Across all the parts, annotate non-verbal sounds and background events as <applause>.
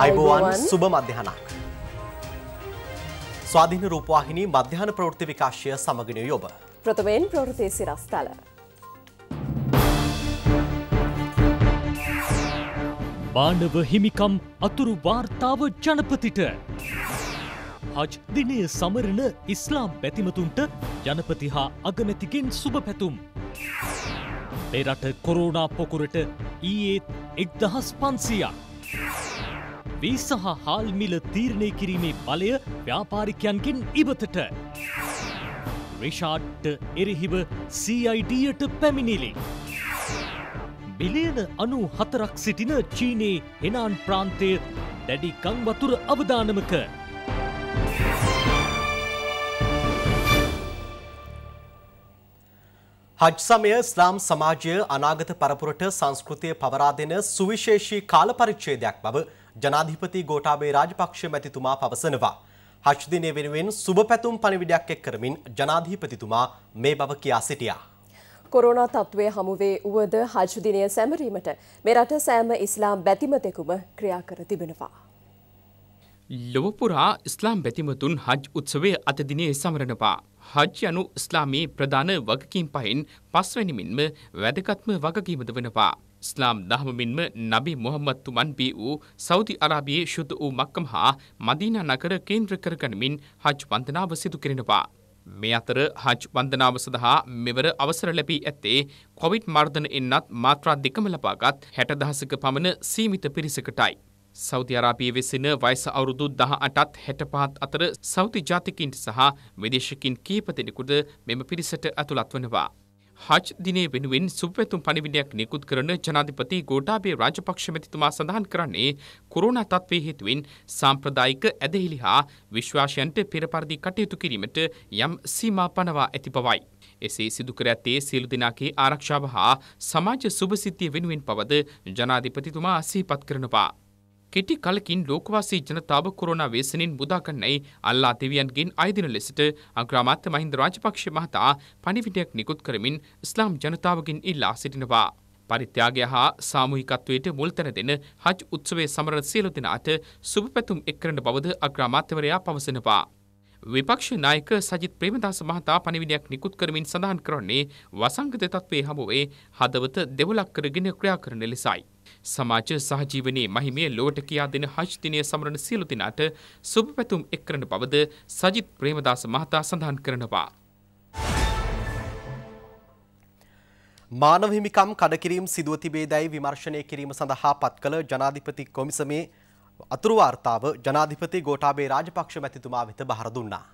අයිබෝවන් සුබ මධ්‍යහනක්. ස්වාධීන රූපවාහිනී මධ්‍යහන ප්‍රවෘත්ති විකාශය සමගනය යොබ. ප්‍රථමයෙන් ප්‍රවෘතිය සිරස්ථල. මානව හිමිකම් අතුරු වාර්තාව ජනපතිට. හජ් දිනය සමරණ ඉස්ලාම් පැතිමතුන්ට ජනපති හා අගමැතිගෙන් සුභ පැතුම්. එරට කොරෝනා පොකුරට ඊයේත් එක්දහස් පන්සියක්. වීස හා හාල්මිල තීරණය කිරීමේ බලය ව්‍යාපාරිකයන්ගෙන් ඉවතට. රිෂාට්ට එරෙහිව CIDයට පැමිණිලි. බිලියන අනු හතරක් සිටින චීනයේ හෙනාන් ප්‍රාන්තය දැඩි ගංවතුර අවධානමක. හජ් සමය ස්ලාම් සමාජය අනාගත පරපුරට සංස්කෘතිය පවරා දෙන සුවිශේෂී කාල පරිච්ඡේදයක් බව ජනාධිපති ගෝඨාභය රාජපක්ෂ මැතිතුමා පවසනවා. හෂ් දිනය වෙනුවෙන් සුබ පැතුම් පණිවිඩයක් එක් කරමින් ජනාධිපතිතුමා මේ බව කියා සිටියා. කොරෝනා තත්ත්වය හමුවේ වුවද හජ් දිනය සැමරීමට මේ රට සෑම ඉස්ලාම් බැතිමතෙකුම ක්‍රියා කර තිබෙනවා. ලොවපුරා ඉස්ලාම් බැතිමතුන් හජ් උත්සවය අතදිනය සමරණපා. හජ් යනු ඉස්ලාමයේ ප්‍රධාන වගකින් පහෙන් පස්වැනිමින්ම වැදගත්ම වගකීමද වනවා. ස්ලාම් දහමමින්ම නබි මොහම්මත්තුමන් බී වූ සෞති අරාබියයේ ශුද්ධ වූ මක්කම හා මදිනා නකර කේන්ද්‍ර කරගනමින් හජ් පන්තනාව සිදු කරෙනවා. මේ අතර හජ් වන්දනාව සඳහා මෙවර අවසර ලැබී ඇත්තේ කොවිට් මර්ධන එන්නත් මාත්‍රා දෙකම ලබාගත් හැට දහසක පමණ සීමිත පිරිසකටයි. සෞති අරාබිය වෙසෙන වයිස අවුරුදු දහ අටත් හැට පහත් අතර සෞති ජාතිකින්ට සහ විදේශකින් කීප දෙනෙකුද මෙම පිරිසට ඇතුළත් වනවා. හජ් දිනේ වෙනුවෙන් සුපැතුම් පණිවිඩයක් නිකුත් කරන ජනාධිපති ගෝඨාභය රාජපක්ෂ මැතිතුමා සඳහන් කරන්නේ කොරෝනා තත්ත්වයේ හේතුවෙන් සාම්ප්‍රදායික ඇදහිලි හා විශ්වාසයන්ට පෙර පරිදි කටයුතු කිරීමට යම් සීමා පනවා ඇති බවයි. එසේ සිදු කර ඇත්තේ සියලු දෙනාගේ ආරක්ෂාව හා සමාජ සුභසිද්ධිය වෙනුවෙන් පවද ජනාධිපතිතුමා සිහිපත් කරනවා. කෙටි කලකින් ලෝකවාසී ජනතාව කොරෝනා වේසනින් මුදා ගන්නයි අල්ලා දෙවියන්ගෙන් අයදින ලෙසට අග්‍රාමාත්‍ය මහින්ද රාජපක්ෂ මහතා පණිවිඩයක් නිකුත් කරමින් ඉස්ලාම් ජනතාවගෙන් ඉල්ලා සිටිනවා. පරිත්‍යාගය හා සාමූහිකත්වයට මුල් තැන දෙන හජ් උත්සවයේ සමරන සියලු දෙනාට සුබ පැතුම් එක් කරන බවද අග්‍රාමාත්‍යවරයා පවසනවා. විපක්ෂ නායක සජිත් ප්‍රේමදාස මහතා පණිවිඩයක් නිකුත් කරමින් සඳහන් කරන්නේ වසංගත තත්ත්වයේ හමුවේ හදවත දෙවලක් කරගෙන ක්‍රියා කරන ලෙසයි. සමාජ සහජීවනයේ මහිමය ලොවට කියා දෙන හජ් දිනය සමරන සියලු දෙනාට සුබ පැතුම් එක් කරන බවද සජිත් ප්‍රේමදාස මහතා සඳහන් කරනවා. මානව හිමිකම් කඩකිරීම් සිදුව තිබේ දැයි විමර්ශනය කිරීම සඳහා පත් කළ ජනාධිපති කොමිසමේ අතුරු වාර්තාව ජනාධිපති ගෝටාබේ රාජපක්ෂ මැතිතුමා වෙත බහර දුන්නා.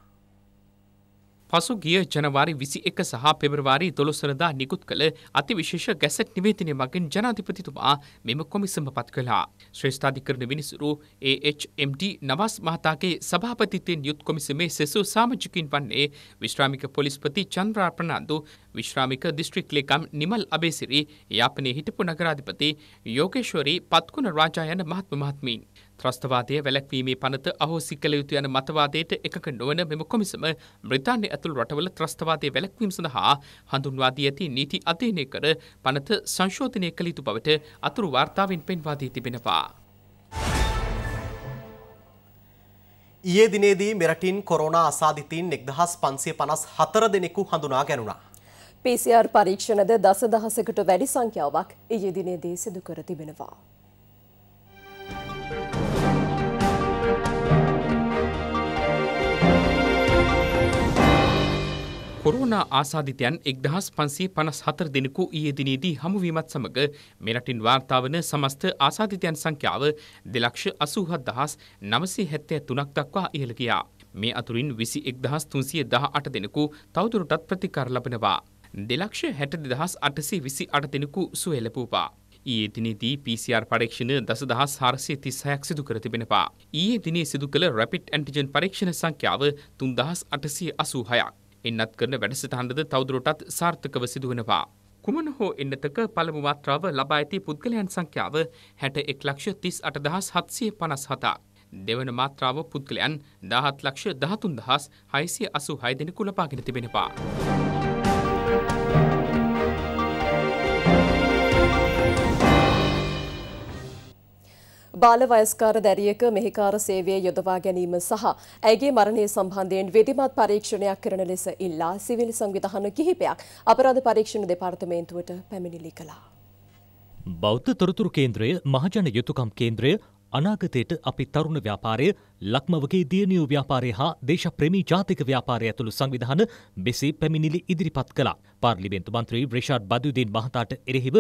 පසු ගිය ජනවාරි විසි එක සහ පෙබරවාරි දොළොසරදා නිකුත් කළ අතිවිශේෂ ගැසට් නිවේතනය මගින් ජනාධිපතිතුමා මෙම කොමිසම පත් කළා. ශ්‍රේෂ්ඨාධිකරණ විනිසුරු AHMD නවස් මහතාගේ සභාපතිතයෙන් යුත් කොමිසමේ සෙසු සාමජිකින් වන්නේ විශ්‍රාමික පොලිස්පති චන්ද්‍රා ප්‍රනාන්දු විශ්‍රාමික දිස්ත්‍රික් ලේකම් නිමල් අබේසිරි යාපනයේ හිටපු නගරාධිපති යෝගේශ්වරී පත්කුණ රාජා යන මහත්ම මහත්මීන්. ත්‍රස්තවාදය වැලැක්වීමේ පනත අහෝසි කළ යුතු යන මතවාදයට එකක නොවන මෙම කොමිසම බ්‍රතාන්‍ය ඇතුළු රටවල ත්‍රස්තවාදය වැලැක්වීම සඳහා හඳුන්වාදී ඇති නීති අධ්‍යයනය කර පනත සංශෝධනය කළ යුතු බවට අතුරු වාර්තාවෙන් පෙන්වා දී තිබෙනවා. ඊයේ දිනේදී මෙරටින් කොරෝනා අසාධිතීන් එක්දහස් පන්සිය පනස් හතර දෙනෙකු හඳුනා ගැනුණා. PCR පරීක්ෂණද දස දහසකට වැඩි සංඛ්‍යාවක් ඊයේ දිනේදී සිදු කර තිබෙනවා. කොරෝනා ආසාධිතයන් එක්දහස් පන්සේ පනස් හතර දෙනෙකු ඊයේදිනේදී හමුවීමත් සමඟ මෙරටින් වාර්තාාවන සමස්ත ආසාධිතයන් සංඛ්‍යාව දෙලක්ෂ අසූහත් දහස් නමසේ හැත්තෑ තුනක් දක්වා ඉහළකයා. මේ අතුරින් විසි එක්දහස් තුන්සිය දහ අට දෙනෙකු තවදුරටත් ප්‍රතිකර ලබනවා. දෙලක්ෂ හැට දෙදහස් අටසේ විසි අට දෙනෙකු සුවලපූපා. ඊයේ දිනේදී PCR පරීක්ෂණ දසදහස් හාරසිය තිස්සයක් සිදු කර තිබෙනවා. ඊයේ දිනේ සිදු කළ රැපිට් ඇන්ටිජන් පරීක්ෂණ සංඛ්‍යාව තුන්දහස් අටසිය අසූහයක්. එන්නත් කරන වැඩසටහන්ද තවදුරටත් සාර්ථකව සිදුවනවා. කුමන හෝ එන්නතක පළමු මාත්‍රාව ලබා ඇති පුද්ගලයන් සංඛ්‍යාව හැට එක් ලක්ෂ තිස් අටදහස් හත්සිය පනස් හතා. දෙවන මාත්‍රාව පුද්ගලයන් දහත් ලක්ෂ දහතුන් දහස් හයිසිය අසු හය දෙනෙකු ලබාගෙන තිබෙනවා. බාලවයස්කාර දැරියක මෙහිකාර සේවය යොදවා ගැනීම සහ ඇගේ මරණය සම්බන්ධයෙන් වෙදිමත් පරීක්ෂණයක් කරන ලෙස ඉල්ලා සිවිල් සංවිධාන කිහිපයක් අපරාධ පරීක්ෂණ දෙපාර්තමේන්තුවට පැමිණිලි කළා. බෞද්ධ තොරතුරු කේන්ද්‍රය මහජන යුතුකම් කේන්ද්‍රය අනාගතයට අපි තරුණ ව්‍යාපාරය ලක්මවගේ දියනියෝ ව්‍යාපාරය හා දේශප්‍රමී ජාතික ව්‍යාපාරය ඇතුළු සංවිධාන මෙසේ පැමිණිලි ඉදිරිපත් කළා. පාර්ලිමේන්තු මන්ත්‍රී ්‍රේෂාඩ් බදුදීන් මහතාට එරෙහිව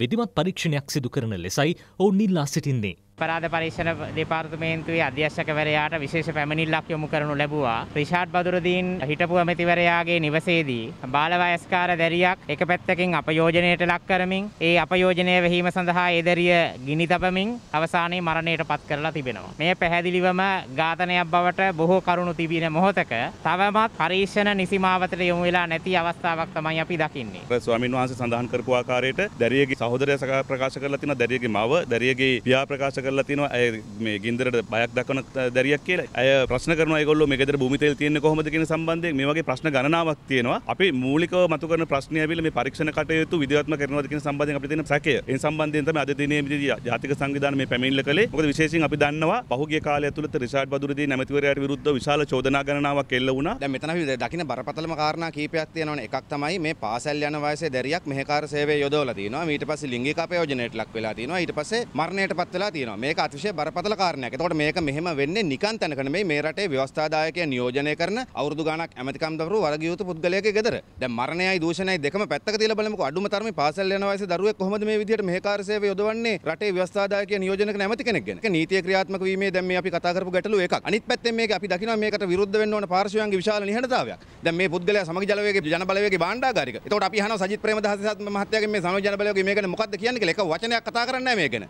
විධමත් පරීක්ෂණයක් සිදු කරන ලෙසයි ඔවුන් නිල්ලා සිටින්නේ. අපරාධ පරීක්ෂණ දෙපාර්තමේන්තුවේ අධ්‍යක්ෂකවරයාට විශේෂ පැමිණිල්ලක් යොමු කරනු ලැබුවා. රිෂාඩ් බදුරදීන් හිටපු ඇමතිවරයාගේ නිවසේදී බාලවයස්කාර දැරියක් එක පැත්තකින් අපයෝජනයට ලක් කරමින් ඒ අපයෝජනය වෙහීම සඳහා ඒ දැරිය ගිනි තබමින් අවසානයේ මරණයට පත් කරලා තිබෙනවා. මෙය පැහැදිලිවම ඝාතනයක් බවට බොහෝ කරුණු තිබෙන මොහොතක තවමත් පරීක්ෂණ නිසිමාවතට යොමු වෙලා නැති අවස්ථාවක් තමයි අපි දකින්නේ. ස්වාමින්වහන්සේ සඳහන් කරපු ආකාරයට දැරියගේ සහෝදරයා ප්‍රකාශ කරලා තියෙන දැරියගේ මව දැරියගේ පියා ප්‍රකාශ කරලා තියෙනවා අය මේ ගින්දරට බයක් දක්වන දැරියක් කියලා. අය ප්‍රශ්න කරනවා ඒගොල්ලෝ මේ ගෙදර භූමි තෙල් තියෙන්නේ කොහොමද කියන සම්බන්ධයෙන් මේ වගේ ප්‍රශ්න ගණනාවක් තියෙනවා. අපි මූලිකව මතු කරන ප්‍රශ්නය ඇවිල්ලා මේ පරීක්ෂණ කටයුතු විද්‍යාත්මක කරනවාද කියන සම්බන්ධයෙන් අපිට තියෙන සැකය. ඒ සම්බන්ධයෙන් තමයි අද දිනේ ජාතික සංවිධානය මේ පැමිණිල්ල කළේ. මොකද විශේෂයෙන් අපි දන්නවා පහුගිය කාලය ඇතුළත රිෂාඩ් බදුරදී නැමැතිවරයාට විරුද්ධව විශාල චෝදනා ගණනාවක් එල්ල වුණා. දැන් මෙතන අපි දකින්න බරපතලම කාරණා කීපයක් තියෙනවනේ. එකක් තමයි මේ පාසල් යන වයසේ දැරියක් මෙහෙකාර සේවය යොදවලා තියෙනවා. ඊට පස්සේ ලිංගික අපයෝජනයට ලක් වෙලා තියෙනවා. ඊට පස්සේ මරණයට පත් වෙලා තියෙනවා. මේක අතිශය බරපතල කාරණයක්. එතකොට මේක මෙහෙම වෙන්නේ නිකන් තැනක නෙමෙයි මේ රටේ ව්‍යවස්ථාදායකය නියෝජනය කරන අවුරුදු ගණක් ඇමතිකම් දවරු වරගිය යුතු පුද්ගලයෙක්ගේ ගෙදර. දැන් මරණයයි දූෂණයයි දෙකම පැත්තක තියලා බලමුකෝ. අඩුම තරමේ පාසල් යන වයසේ දරුවෙක් කොහොමද මේ විදිහට මෙහෙකාර සේවය යොදවන්නේ රටේ ව්‍යවස්ථාදායකය නියෝජන කරන ඇමති කෙනෙක් ගැන. ඒක නීතිය ක්‍රියාත්මක වීමේ දැන් මේ අපි කතා කරපු ගැටලුව එකක්. අනිත් පැත්තෙන් මේක අපි දකිනවා මේකට විරුද්ධ වෙන්න ඕන පාර්ශවයන්ගේ විශාල නිහඬතාවයක්. දැන් මේ පුද්ගලයා සමග ජලවේගයේ ජන බලවේගයේ භාණ්ඩාගාරික. එතකොට අපි අහනවා සජිත් ප්‍රේමදාස මහත්තයාගෙන් මේ සමග ජන බලවේගයේ මේකනේ මොකක්ද කියන්නේ කියලා. ඒක වචනයක් කතා කරන්නේ නැහැ මේකනේ.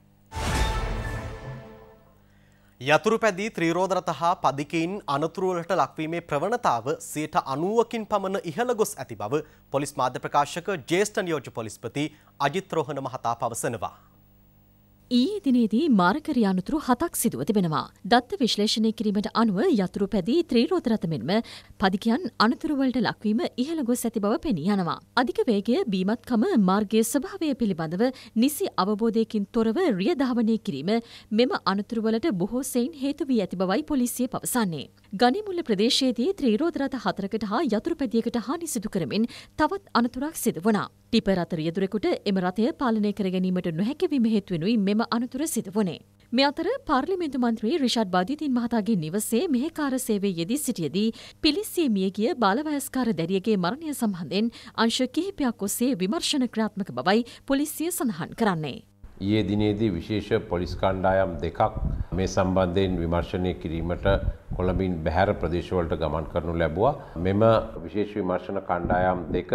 යතුරු පැදී ත්‍රීරෝධරත හා පදිකයින් අනතුරුවලට ලක්වීමේ ප්‍රවණතාව සයට අනුවකින් පමණ ඉහළ ගොස් ඇති බව පොලිස් මාධ්‍ය ප්‍රකාශක ජේෂ්ඨ නියෝජ්‍ය පොලිස්පති අජිත්‍රෝහණ මහතා පවසනවා. ඊයේ දිනේදී මාරකරි අනතුරු හතක් සිදුව තිබෙනවා. දත්ත විශ්ලේෂණය කිරීමට අනුව යතුරු පැදී ත්‍රීරෝදරත මෙන්ම පදිකයන් අනතුරුවලට ලක්වීම ඉහළ ගොස් ඇති බව පෙනී යනවා. අධික වේගය බීමත්කම මාර්ගයේ ස්වභාවය පිළිබඳව නිසි අවබෝධයකින් තොරව රිය ධාවනය කිරීම මෙම අනතුරුවලට බොහෝ සෙයින් හේතු වී ඇති බවයි පොලිසිය පවසන්නේ. ගනිමුල්ල ප්‍රදේශයේදී ත්‍රීරෝධරත හතරකට හා යතුරු පැදියකට හානි සිදු කරමින් තවත් අනතුරක් සිදු වුණා. ටිපර් අතර යතුරෙකුට එම රථය පාලනය කර ගැනීමට නොහැකි වීම හේතුවෙනුයි මෙම අනතුර සිදු වුණේ. මේ අතර පාර්ලිමේන්තු මන්ත්‍රී රිෂඩ් බාදිතින් මහතාගේ නිවසේ මෙහෙකාර සේවයේ යෙදී සිටියදී පිලිස්සියේ මිය ගිය බාලවයස්කාර දැරියගේ මරණය සම්බන්ධයෙන් අංශ කිහිපයක් ඔස්සේ විමර්ශන ක්‍රියාත්මක බවයි පොලිසිය සඳහන් කරන්නේ. ඊයේ දිනේදී විශේෂ පොලිස් කණ්ඩායම් දෙකක් මේ සම්බන්ධයෙන් විමර්ශනය කිරීමට කොළඹින් බැහැර ප්‍රදේශවලට ගමන් කරනු ලැබුවා. මෙම විශේෂ විමර්ශන කණ්ඩායම් දෙක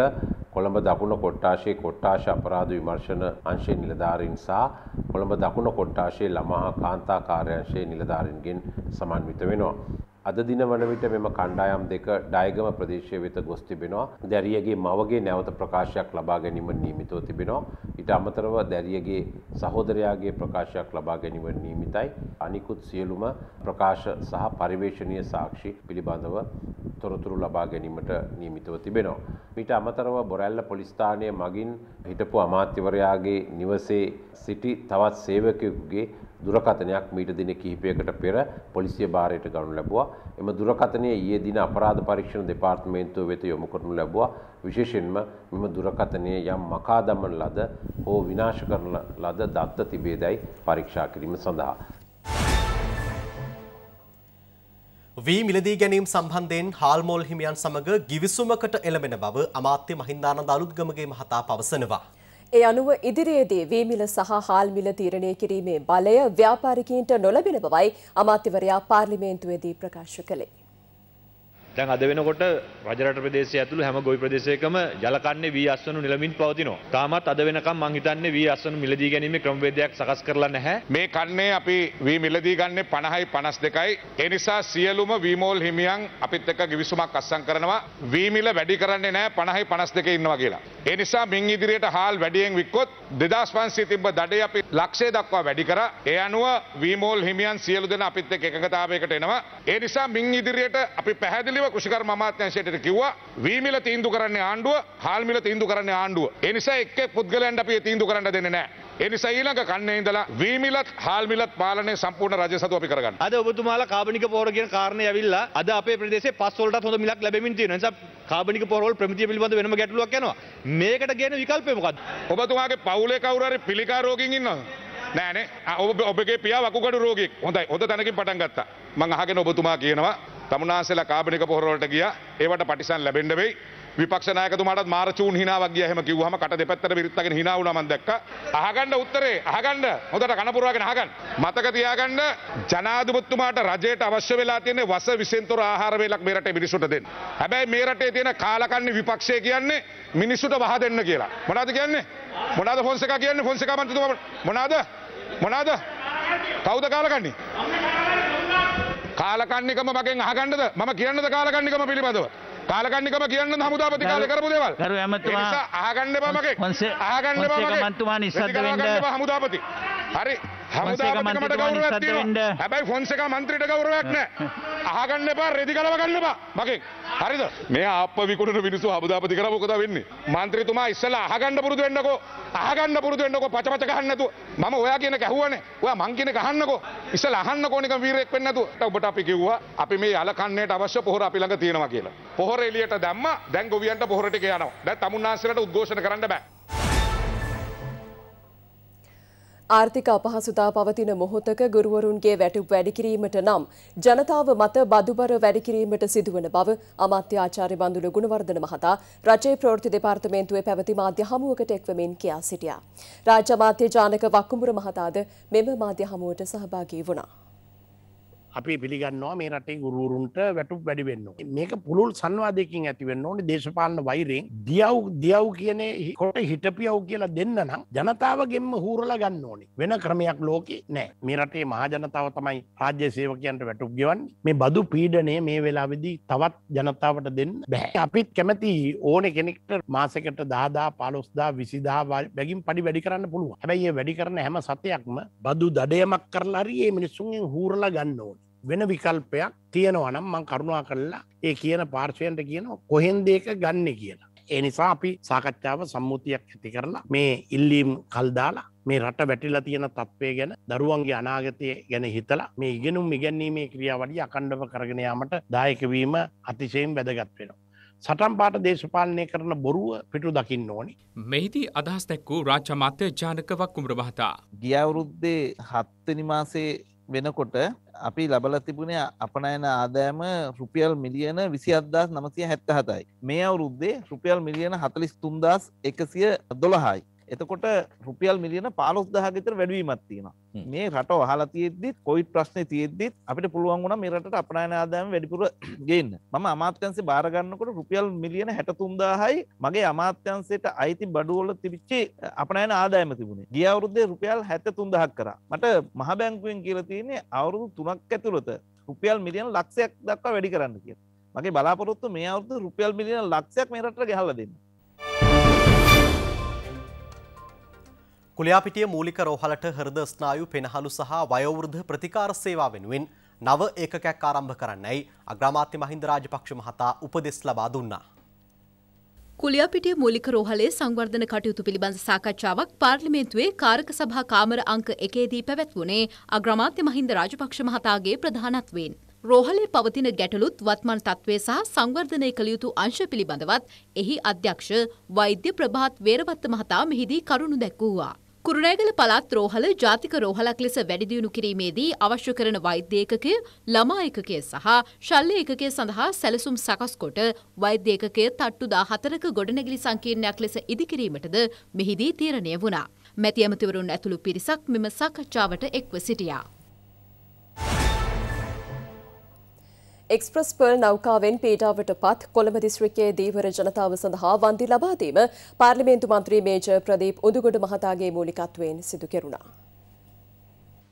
කොළඹ දකුණ කොට්ටාශයේ කොට්ටාශ අපරාධ විමර්ශන අංශයේ නිලධාරීන් සහ කොළඹ දකුණ කොට්ටාශයේ ළමහා කාන්තා කාර්යාංශයේ නිලධාරීන්ගෙන් සමන්විත වෙනවා. අද දින වන විට මෙම කණ්ඩායම් දෙක ඩයගම ප්‍රදේශය වෙත ගොස් තිබෙනවා. දැරියගේ මවගේ නැවත ප්‍රකාශයක් ලබා ගැනීම නියමිතව තිබෙනවා. ඊට අමතරව දැරියගේ සහෝදරයාගේ ප්‍රකාශයක් ලබා ගැනීම නියමිතයි. අනිකුත් සියලුම ප්‍රකාශ සහ පරිවේශනීය සාක්ෂි පිළිබඳව තොරතුරු ලබා ගැනීමට නියමිතව තිබෙනවා. මීට අමතරව බොරැල්ල පොලිස්ථානය මගින් හිටපු අමාත්‍යවරයාගේ නිවසේ සිටි තවත් සේවකයෙකුගේ දුරකථනයක් මීට දින කිහිපයකට පෙර පොලිසිය භාරයට ගනු ලැබුවා. එම දුරකථනය ඊයේ දින අපරාධ පරීක්ෂණ දෙපාර්තමේන්තුව වෙත යොමු කරනු ලැබුවා. විශේෂයෙන්ම මෙම දුරකථනය යම් මකා දමන ලද හෝ විනාශ කරන ලද දත්ත තිබේදයි පරීක්ෂා කිරීම සඳහා. වී මිලදී ගැනීම් සම්බන්ධයෙන් හාල්මෝල් හිමියන් සමඟ ගිවිසුමකට එළඹෙන බව අමාත්‍ය මහින්දානන්ද අලුත්ගමගේ මහතා පවසනවා. ඒ අනුව ඉදිරියේදී වීමිල සහ හාල්මිල තීරණය කිරීමේ බලය ව්‍යාපාරිකයන්ට නොලැබෙන බවයි අමාත්‍යවරයා පාර්ලිමේන්තුවේදී ප්‍රකාශ කළේ. දැන් අද වෙනකොට රජරට ප්‍රදේශය ඇතුළු හැම ගොවි ප්‍රදේශයකම ජලකන්නේ වී අස්වනු නිලමින් පවතිනවා. තාමත් අද වෙනකම් මං හිතන්නේ වී අස්වනු මිලදී ගැනීමේ ක්‍රමවේදයක් සකස් කරලා නැහැ. මේ කන්නේ අපි වී මිලදී ගන්නේ 50යි 52යි. ඒ නිසා සියලුම වීමෝල් හිමියන් අපිත් එක්ක ගිවිසුමක් අත්සන් කරනවා. වී මිල වැඩි කරන්නේ නැහැ 50යි 52 ඉන්නවා කියලා. ඒ නිසා මින් ඉදිරියට හාල් වැඩියෙන් වික්කොත් 2500 තිබ්බ දඩේ අපි ලක්ෂය දක්වා වැඩි කරා. ඒ අනුව වීමෝල් හිමියන් සියලු දෙනා අපිත් එක්ක එකඟතාවයකට එනවා. ඒ නිසා මින් ඉදිරියට අපි පැහැදිලිව නිර්දෝෂීව කෘෂිකර්ම අමාත්‍යංශයට කිව්වා වීමිල තීන්දු කරන්නේ ආණ්ඩුව, හාල්මිල තීන්දු කරන්නේ ආණ්ඩුව. ඒ නිසා එක් එක් පුද්ගලයන්ට අපි තීන්දු කරන්න දෙන්නේ නැහැ. එනිසා ඊළඟ කන්නේ ඉඳලා වීමිලත් හාල්මිලත් පාලනය සම්පූර්ණ රජය සතු අපි කරගන්න. අද ඔබතුමාලා කාබනික පෝර කියන කාරණේ ඇවිල්ලා අද අපේ ප්‍රදේශයේ පස් වලටත් හොඳ මිලක් ලැබෙමින් තියෙනවා. නිසා කාබනික පෝරවල ප්‍රමිතිය පිළිබඳ වෙනම ගැටලුවක් යනවා. මේකට ගේන විකල්පය මොකද්ද? ඔබතුමාගේ පවුලේ කවුරු හරි පිළිකා රෝගීන් ඉන්නවද? නෑනේ. ඔබ ඔබගේ පියා වකුගඩු රෝගියෙක්. හොඳයි. හොඳ තැනකින් පටන් ගත්තා. මං අහගෙන ඔබතුමා කියනවා තමුණනාසෙලා කාපිනික පොහොරවලට ගිය ඒවට පටිසන් ලැබෙන්ඩ වෙයි විපක්ෂනායකතුමාට මාරචූන් හිනාවක් ගියහම කිව්වම කට දෙපැත්තට විරිත්තගෙන හිනා වුණා මම දැක්කා අහගන්න උත්තරේ අහගන්න හොඳට කන පුරවාගෙන අහගන්න මතක තියාගන්න ජනාධිපතිතුමාට රජයට අවශ්‍ය වෙලා තියෙන වස 20 තොර ආහාර වේලක් මේ රටේ මිනිසුන්ට දෙන්න හැබැයි මේ රටේ තියෙන කාලකන්ණි විපක්ෂය කියන්නේ මිනිසුන්ට වහ දෙන්න කියලා මොනවද කියන්නේ මොනවද ෆොන්සේකා කියන්නේ ෆොන්සේකා මන්ත්‍රීතුමා මොනවද මොනවද කවුද කාලකන්ණි කාලකන්නිකම මගෙන් අහගන්නද මම කියන්නද කාලකන්නිකම පිළිබඳව කාලකන්නිකම කියන්න හමුදාපති කාලේ කරපු දේවල්. කරු ඇමතුමා. ඒ නිසා අහගන්න එපා මගේ. අහගන්න එපා මගේ. මන්තුමා නිස්සද්ද වෙන්න. හමුදාපති. හරි. හමුදාපතිකමට ගෞරවයක් තියෙනවා. හැබැයි ෆොන්සේකා മന്ത്രിට ගෞරවයක් නැහැ. අහගන්න එපා රෙදි ගලව ගන්න එපා. මගේ. හරිද? මේ ආප්ප විකුණන මිනිස්සු හමුදාපති කරා මොකද වෙන්නේ? മന്ത്രിතුමා ඉස්සලා අහගන්න පුරුදු වෙන්නකෝ. අහගන්න පුරුදු වෙන්නකෝ පචපච ගහන්න නැතුව. මම ඔයා කියන එක ඇහුවනේ. ඔයා මං කියන එක අහන්නකෝ. ඉස්සලා අහන්නකෝ නිකන් වීරයෙක් වෙන්න නැතුව. ඔබට අපි කිව්වා අපි මේ අලකන්නේට අවශ්‍ය පොහොර අපි ළඟ තියෙනවා කියලා. පොහොර පොහොර එලියට දැම්ම දැන් ගොවියන්ට පොහොර ටික යනවා. දැන් තමුන්නාන්සලට උද්ඝෝෂණ කරන්න බෑ. ආර්ථික අපහසුතා පවතින මොහොතක ගුරුවරුන්ගේ වැටුප් වැඩිකිරීමට නම් ජනතාව මත බදුබර වැඩිකිරීමට සිදුවන බව අමාත්‍ය ආචාර්ය බඳුල ගුණවර්ධන මහතා රජයේ ප්‍රවෘත්ති දෙපාර්තමේන්තුවේ පැවති මාධ්‍ය හමුවකට එක්වමින් කියා සිටියා. රාජ්‍ය අමාත්‍ය ජානක වක්කුඹුර මහතාද මෙම මාධ්‍ය හමුවට සහභාගී වුණා. අපි පිළිගන්නවා මේ රටේ ගුරුවරුන්ට වැටු වැඩිවෙන්න. මේක පුළුල් සංවාදයකින් ඇතිවෙන්න ඕනි දේශපාලන වෛරෙන් දියව් දියව් කියන කොට හිටපියව් කියලා දෙන්න නම් ජනතාවගෙන්ම හූරලා ගන්න ඕනි. වෙන ක්‍රමයක් ලෝකේ නෑ. මේ රටේ මහජනතාව තමයි රාජ්‍ය සේවකයන්ට වැටු ගෙවන්නේ. මේ බදු පීඩනය මේ වෙලාවේදී තවත් ජනතාවට දෙන්න බෑ. අපිත් කැමති ඕනේ කෙනෙක්ට මාසෙකට 10000 15000 20000 බැගින් පඩි වැඩි කරන්න පුළුවන්. හැබැයි ඒ වැඩි කරන හැම සතයක්ම බදු දඩයමක් කරලා හරි මේ මිනිස්සුන්ගෙන් හූරලා ගන්න ඕනේ. වෙන විකල්පයක් තියෙනවනම් මං කරුණවා කරලා ඒ කියන පාර්ශවයන්ට කියන කොහෙන් දෙක ගන්න කියලා. ඒ නිසා අපි සාකච්ඡාව සම්මුතියක් ඇති කරලා මේ ඉල්ලීම් කල්දාලා මේ රට වැටිලා තියෙන තත්ත්වය ගැන දරුවන්ගේ අනාගතය ගැන හිතලා මේ ඉගෙනුම් ඉගැන්වීමේ ක්‍රියාවලිය අකණ්ඩව කරගෙන යාමට දායක වීම අතිශයින් වැදගත් වෙනවා. සටන් පාට දේශපාලනය කරන බොරුව පිටු දකින්න ඕනි. මෙහිදී අදහස් දැක්වූ රාජමාත්‍ය ජානක වක්කුමර මහතා. ගියවුරුද්දේ හත්වනි මාසේ වෙනකොට අපි ලබල තිබුණේ අපනයන ආදෑම රුපියල් මිලියන විසි අදදාස් නමසය හැත්ත හතයි. මේ අවුරුද්දේ රුපියල් මිලියන හතලිස් තුන්දස් එකසිය දොළහයි. එතකොට රුපියල් මිලියන පාලොස්දහ ගෙතර වැඩවීමත් තියෙන මේ රට හලා තියෙද්දිත් කොයිට ප්‍රශ්න තියෙද්දිත් අපිට පුළුවන් වුණ මේරට අපනාන ආදායම වැඩිපුර <clears throat> ගේන්න මම අමාත්‍යන්සේ භාරගන්නකොට රුපියල් මිලියන හැටතුන්දාහයි මගේ අමාත්‍යන්සේට අයිති බඩුවල තිබිච්චි අපනෑන ආදායම තිබුණේ ගිය අවුරුද්දේ රුපියල් හැත තුන්දහක් කර මට මහ බැංකුවෙන් කියලා තියන්නේ අවුරුදු තුනක් ඇතුළත රුපියල් මිලියන ලක්ෂයක් දක්වා වැඩි කරන්න කිය මගේ බලාපොරොත්තු මේ අවුරුදු රුපියල් මිලියන ලක්ෂයක් මේරට ගහල දෙන්න කුලයාපිටිය මූලික රෝහලට හෘද ස්නායු පෙනහළු සහ වයෝවෘද්ධ ප්‍රතිකාර සේවා වෙනුවෙන් නව ඒකකයක් ආරම්භ කරන්නයි අග්‍රාමාත්‍ය මහින්ද රාජපක්ෂ මහතා උපදෙස් ලබා දුන්නා. කුලියාපිටිය මූලික රෝහලේ සංවර්ධන කටයුතු පිළිබඳ සාකච්ඡාවක් පාර්ලිමේන්තුවේ කාරක සභා කාමර අංක එකේදී පැවැත්වුණේ අග්‍රාමාත්‍ය මහින්ද රාජපක්ෂ මහතාගේ ප්‍රධානත්වයෙන්. රෝහලේ පවතින ගැටලුත් වත්මන් තත්ත්වය සහ සංවර්ධනය කළ යුතු අංශ පිළිබඳවත් එහි අධ්‍යක්ෂ වෛද්‍ය ප්‍රභාත් වේරවත්ත මහතා මෙහිදී කරුණු දැක්වූවා. කුරුණෑගල පළාත් රෝහල ජාතික රෝහලක් ලෙස වැඩිදියුණු කිරීමේදී අවශ්‍ය කරන වෛද්‍ය ඒකකය ළමා ඒකකය සහ ශල්‍ය ඒකකය සඳහා සැලසුම් සකස් කොට වෛද්‍ය ඒකකය තට්ටු 14ක ගොඩනැගිලි සංකීර්ණයක් ලෙස ඉදිකිරීමටද මෙහිදී තීරණය වුණා. මැති ඇමතිවරුන් ඇතුළු පිරිසක් මෙම සාකච්ඡාවට එක්ව සිටියා. එක්ස්ප්‍රස් පර්ල් නෞකාවෙන් පීඩාවට පත් කොළඹ දිස්ත්‍රික්කයේ දීවර ජනතාව සඳහා වන්දි ලබා දීම පාර්ලිමේන්තු මන්ත්‍රී මේජර් ප්‍රදීප් උඳුගොඩ මහතාගේ මූලිකත්වයෙන් සිදු කෙරුණා.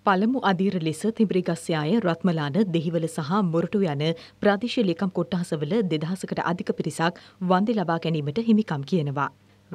පළමු අධීර ලෙස තිඹිරිගස්යාය රත්මලාන දෙහිවල සහ මොරටු යන ප්‍රාදේශීය ලේකම් කොට්ටහසවල 2000කට අධික පිරිසක් වන්දි ලබා ගැනීමට හිමිකම් කියනවා.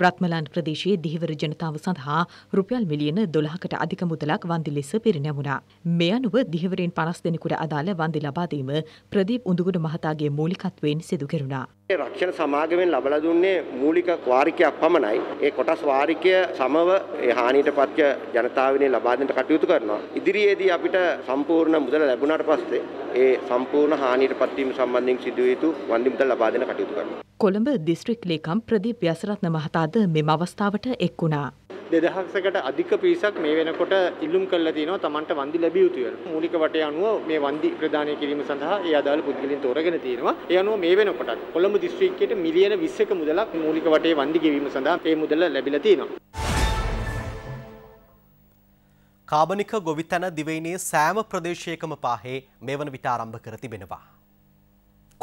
රත්මලාන් ප්‍රදේශයේ දිහිවර ජනතාව සඳහා රුපියල් මිලියන 12කට අධික මුදලක් වන්දි ලෙස පෙරණැමුණා. මේ අනුව දිහිවරෙන් 50 දෙනෙකුට අදාළ වන්දි ලබා දීම ප්‍රදීප් උඳුගුඩ මහතාගේ මූලිකත්වයෙන් සිදු කෙරුණා. රක්ෂණ සමාගමෙන් ලබලා දුන්නේ මූලික වාරිකයක් පමණයි. ඒ කොටස් වාරිකය සමව ඒ හානියට පත්ව ජනතාවනේ ලබා දෙන්නට කටයුතු කරනවා. ඉදිරියේදී අපිට සම්පූර්ණ මුදල ලැබුණාට පස්සේ ඒ සම්පූර්ණ හානියට පත්වීම සම්බන්ධයෙන් සිදු වූ වන්දි මුදල් ලබා දෙන්න කටයුතු කරනවා. කොළඹ දිස්ත්‍රික් ලේකම් ප්‍රදීප් යසරත්න මහතා අද මෙම අවස්ථාවට එක් වුණා. දෙදහක්සකට අධික පිරිසක් මේ වෙනකොට ඉල්ලුම් කරලා තිනවා Tamanට වන්දි ලැබිය යුතුය. මූලික වටය අනුව මේ වන්දි ප්‍රදානය කිරීම සඳහා ඒ අදාළ පුද්ගලයන් තෝරාගෙන තිනවා. ඒ අනුව මේ වෙනකොටත් කොළඹ දිස්ත්‍රික්කයට මිලියන 20ක මුදලක් මූලික වටේ වන්දි ගෙවීම සඳහා මේ මුදල ලැබිලා තිනවා. කාබනික ගොවිතැන දිවයිනේ සෑම ප්‍රදේශයකම පාහේ මෙවන විට ආරම්භ කර තිබෙනවා.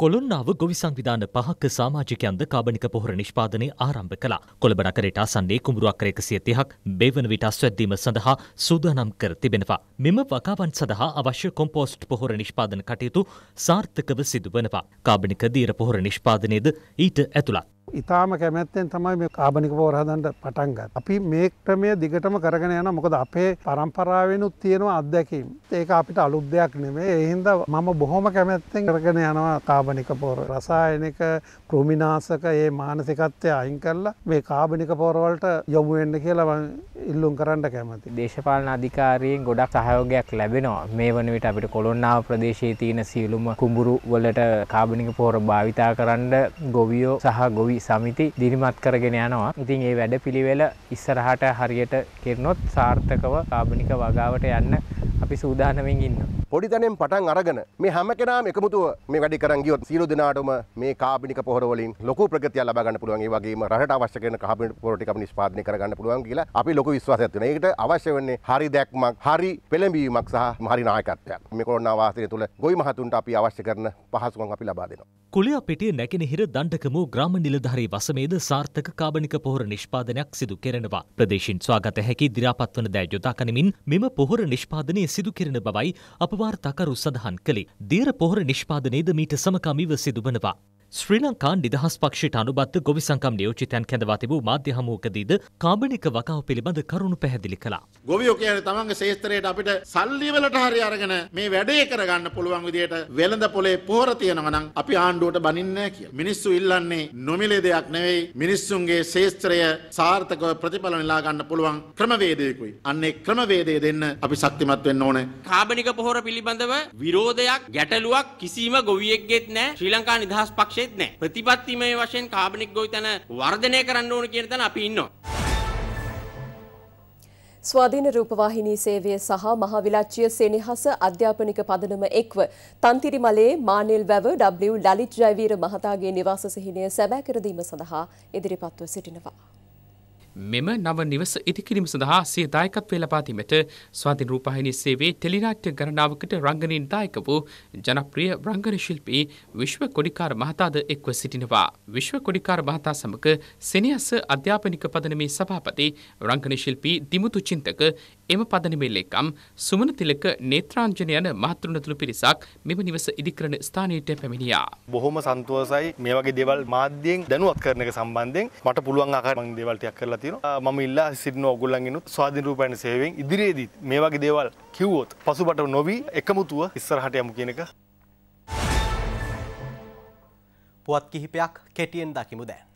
කොළොන්නාව ගොවි සංවිධාන පහක්ක සාමාජිකයන්ද කාබනික පොහොර නිෂ්පාදනය ආරම්භ කළා. කොළඹ නගරයට ආසන්නේ කුඹුරු අක්කර 130ක් බේවන විට අස්වැද්දීම සඳහා සූදානම් කර තිබෙනවා. මෙම වගාවන් සඳහා අවශ්‍ය කොම්පෝස්ට් පොහොර නිෂ්පාදන කටයුතු සාර්ථකව සිදු වෙනවා. කාබනික දීර පොහොර නිෂ්පාදනයේද ඊට ඇතුළත්. ඉතාම කැමැත්තෙන් තමයි මේ කාබනික පෝරහදන්ට පටන්ගත්. අපි මේ ක්‍රමය දිගටම කරගෙන යන මොකද අපේ පරම්පරාවෙනුත් තියෙනවා අත්දැකීම්. ඒක අපිට අලුත් දෙයක් නෙමේ එහින්ද මම බොහොම කැමැත්තෙන් කරගෙන යනවා කාබනික පෝර රසායනික කෘමිනාසක ඒ මානසිකත්වය අයින් කරලා මේ කාබනික පෝරවලට යොමුවෙන්න කියලා ඉල්ලුම් කරන්න කැමති. දේශපාලන අධිකාරයෙන් ගොඩක් සහයෝගයක් ලැබෙනවා මේ වන විට අපිට කොළොන්නාව ප්‍රදේශයේ තියෙන සියලුම කුඹුරු වලට කාබනික පෝර භාවිතා කරන්න ගොවියෝ සහ ගොවි කෘෂි සමිති දිරිමත් කරගෙන යනවා. ඉතින් ඒ වැඩපිළිවෙල ඉස්සරහට හරියට කෙරනොත් සාර්ථකව කාබනික වගාවට යන්න අපි සූදානමින් ඉන්න. පොඩි තැනෙන් පටන් අරගෙන මේ හැම කෙනාම එකමුතුව මේ වැඩි කරන් ගියොත් සියලු දෙනාටම මේ කාබනික පොහොර වලින් ලොකු ප්‍රගතියක් ලබා ගන්න පුළුවන්. ඒ වගේම රටට අවශ්‍ය කරන කාබනික පොහොර ටික අපි නිෂ්පාදනය කර ගන්න පුළුවන් කියලා අපි ලොකු විශ්වාසයක් තියෙනවා. ඒකට අවශ්‍ය වෙන්නේ හරි දැක්මක්, හරි පෙළඹීමක් සහ හරි නායකත්වයක්. මේ කොරෝනා වාසය තුළ ගොවි මහතුන්ට අපි අවශ්‍ය කරන පහසුකම් අපි ලබා දෙනවා. කුලියා පිටියේ නැගෙනහිර දණ්ඩකමු ග්‍රාම නිල නිලධාරී වසමේද සාර්ථක කාබනික පොහොර නිෂ්පාදනයක් සිදු කෙරෙනවා. ප්‍රදේශින් ස්වාගත හැකි දිරාපත් වන දෑ යොදා කනමින් මෙම පොහොර නිෂ්පාදනය සිදු කෙරෙන බවයි අප වාර්තාකරු සඳහන් කළේ. දියර පොහොර නිෂ්පාදනයේද මීට සමකාමීව සිදුවනවා. ශ්‍රී ලංකා නිදහස් පක්ෂයට අනුබද්ධ ගොවිසංකම් නියෝජිතයන් කැඳවා තිබූ මාධ්‍ය හමුවකදීද කාබනික වකාව පිළිබඳ කරුණු පැහැදිලි කළා. ගොවියෝ කියන්නේ තමන්ගේ ශේස්ත්‍රයට අපිට සල්ලි වලට හරි අරගෙන මේ වැඩේ කරගන්න පුළුවන් විදියට වෙළඳ පොලේ පොහොර තියෙනවා නම් අපි ආණ්ඩුවට බනින්නේ නැහැ කියලා. මිනිස්සු ඉල්ලන්නේ නොමිලේ දෙයක් නෙවෙයි මිනිස්සුන්ගේ ශේස්ත්‍රය සාර්ථකව ප්‍රතිඵල නෙලා ගන්න පුළුවන් ක්‍රමවේදයකුයි. අන්න ඒ ක්‍රමවේදය දෙන්න අපි ශක්තිමත් වෙන්න ඕනේ. කාබනික පොහොර පිළිබඳව විරෝධයක් ගැටලුවක් කිසිම ගොවියෙක්ගෙත් නැහැ. ශ්‍රී ලංකා නිදහස් පක්ෂයේ වෙන්නේ නැහැ. ප්‍රතිපත්තිමය වශයෙන් කාබනික් ගොවිතැන වර්ධනය කරන්න ඕන කියන තැන අපි ඉන්නවා. ස්වාධීන රූපවාහිනී සේවය සහ මහා විලාච්චිය සෙනෙහස අධ්‍යාපනික පදනම එක්ව තන්තිරිමලේ මානෙල් වැව W ලලිත් ජයවීර මහතාගේ නිවාස සිහිනය සැබෑ කර දීම සඳහා ඉදිරිපත්ව සිටිනවා. මෙම නව නිවස ඉදිකිරීම සඳහා සිය දායකත්වය ලබා දීමට ස්වාධීන රූපවාහිනී සේවයේ ටෙලිනාට්‍ය ගණනාවකට රංගනයෙන් දායක වූ ජනප්‍රිය රංගන ශිල්පී විශ්ව කොඩිකාර මහතාද එක්ව සිටිනවා. විශ්ව කොඩිකාර මහතා සමග සෙනෙහස අධ්‍යාපනික පදනමේ සභාපති රංගන ශිල්පී දිමුතු චින්තක එම පදනමේ ලේකම් සුමන තිලක නේත්‍රාංජන යන මහතුරුණතුළු පිරිසක් මෙම නිවස ඉදිකරන ස්ථානයට පැමිණියා. බොහොම සන්තෝසයි මේ වගේ දේවල් මාධ්‍යයෙන් දැනුවත් කරන එක සම්බන්ධයෙන් මට පුළුවන් ආකාරයෙන් මම දේවල් ටිකක් කරලා තියෙන මම ඉල්ලා සිටින ඔගොල්ලන්ගෙනුත් ස්වාධීන රූපයන් සේවයෙන් ඉදිරියේදී මේ වගේ දේවල් කිව්වොත් පසුබට නොවි එකමුතුව ඉස්සරහට යමු කියන එක පුවත් කිහිපයක් කෙටියෙන් දකිමු දැන්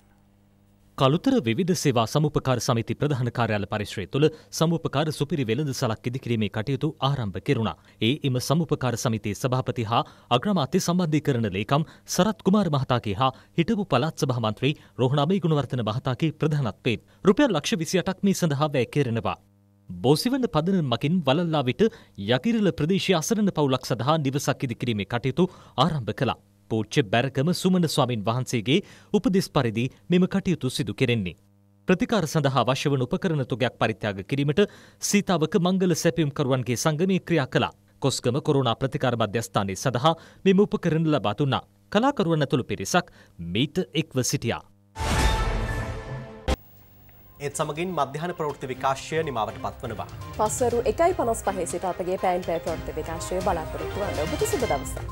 කළුතර විධ සේවා සමුපකාර සමිති ප්‍රධාන කාර්යාල පරිශ්‍රය තුළ සමුපකාර සුපිරි වෙළඳ සලක් ඉදිකිරීමේ කටයුතු ආරම්භ කෙරුණා. ඒ එම සමුපකාර සමිතියේ සභාපති හා අග්‍රමාත්‍ය සම්බන්ධීකරණ ලේකම් සරත් කුමාර මහතාගේ හා හිටපු පළාත් සභාමන්ත්‍රී රෝහණාමේ ගුණවර්ධන මහතාගේ ප්‍රධානත්වයෙන් රුපියල් ලක්ෂ 28ක් මේ සඳහා වැය කෙරෙනවා. බෝසිවන පදන මකින් වලල්ලා විට යකිරල ප්‍රදේශය අසරණ පවුලක් සඳහා නිවසක් ඉදිකිරීමේ කටයුතු ආරම්භ කළා. පූච්ච බැරකම සුමන ස්වාමින් වහන්සේගේ උපදෙස් පරිදි මෙම කටයුතු සිදු කෙරෙන්නේ. ප්‍රතිකාර සඳහා අවශ්‍ය වන උපකරණ තුගයක් පරිත්‍යාග කිරීමට සීතාවක මංගල සැපියම් කරුවන්ගේ සංගමය ක්‍රියා කළා. කොස්ගම කොරුණා ප්‍රතිකාර මධ්‍යස්ථානයේ සඳහා මෙම උපකරණ ලබා දුන්නා. කලාකරුවන් ඇතුළු පිරිසක් මීට එක්ව සිටියා. ඒත් සමගින් මධ්‍යහන ප්‍රවෘත්ති විකාශය නිමාවට පත්වනවා. පස්වරු එකයි පනස් පහේ සිට අපගේ පැයින් පැ ප්‍රවෘත්ති විකාශය බලාපොරොත්තු වන්න ඔබට සුබ දවසක්.